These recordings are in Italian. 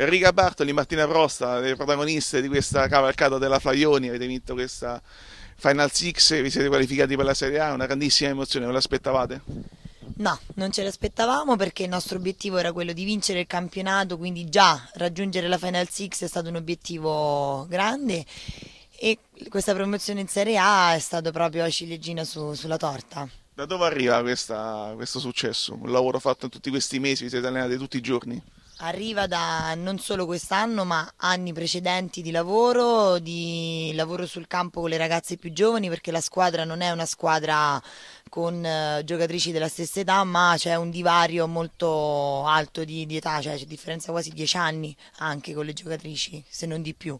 Enrica Bartoli, Martina Prosta, le protagoniste di questa cavalcata della Flaioni, avete vinto questa Final Six, vi siete qualificati per la Serie A, una grandissima emozione, ve l'aspettavate? No, non ce l'aspettavamo perché il nostro obiettivo era quello di vincere il campionato, quindi già raggiungere la Final Six è stato un obiettivo grande e questa promozione in Serie A è stata proprio la ciliegina su, sulla torta. Da dove arriva questa, questo successo? Un lavoro fatto in tutti questi mesi, vi siete allenati tutti i giorni? Arriva da non solo quest'anno, ma anni precedenti di lavoro, di lavoro sul campo con le ragazze più giovani, perché la squadra non è una squadra con eh, giocatrici della stessa età, ma c'è un divario molto alto di, di età, cioè c'è differenza quasi dieci anni anche con le giocatrici, se non di più.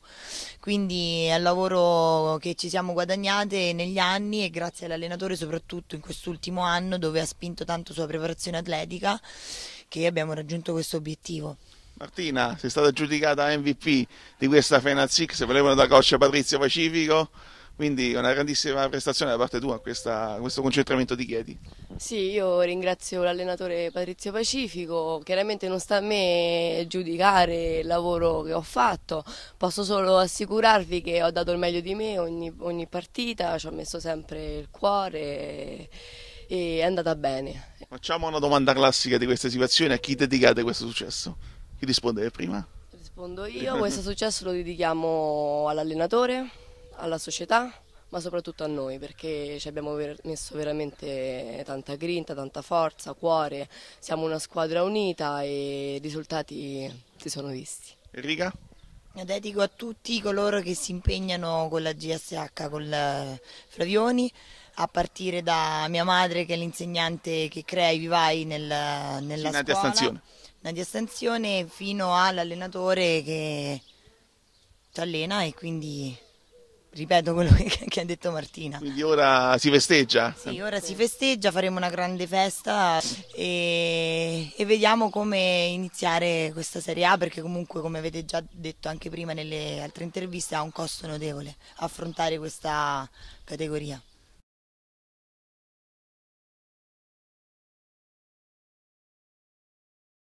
Quindi è un lavoro che ci siamo guadagnate negli anni e grazie all'allenatore soprattutto in quest'ultimo anno dove ha spinto tanto sulla preparazione atletica perché abbiamo raggiunto questo obiettivo. Martina, sei stata giudicata MVP di questa Final Six, se volevano da coach Patrizio Pacifico, quindi una grandissima prestazione da parte tua a, questa, a questo concentramento di chiedi. Sì, io ringrazio l'allenatore Patrizio Pacifico, chiaramente non sta a me giudicare il lavoro che ho fatto, posso solo assicurarvi che ho dato il meglio di me ogni, ogni partita, ci ho messo sempre il cuore. E e è andata bene. Facciamo una domanda classica di questa situazione, a chi dedicate questo successo? Chi risponde prima? Rispondo io, questo successo lo dedichiamo all'allenatore, alla società, ma soprattutto a noi perché ci abbiamo messo veramente tanta grinta, tanta forza, cuore, siamo una squadra unita e i risultati si sono visti. Enrica? Lo dedico a tutti coloro che si impegnano con la GSH, con la Flavioni, a partire da mia madre che è l'insegnante che crea i vivai nel, nella sì, scuola. Stanzione. Nadia Stanzione fino all'allenatore che ci allena e quindi ripeto quello che, ha detto Martina. Quindi ora si festeggia? Sì, ora si festeggia, faremo una grande festa e, e, vediamo come iniziare questa Serie A perché comunque come avete già detto anche prima nelle altre interviste ha un costo notevole affrontare questa categoria.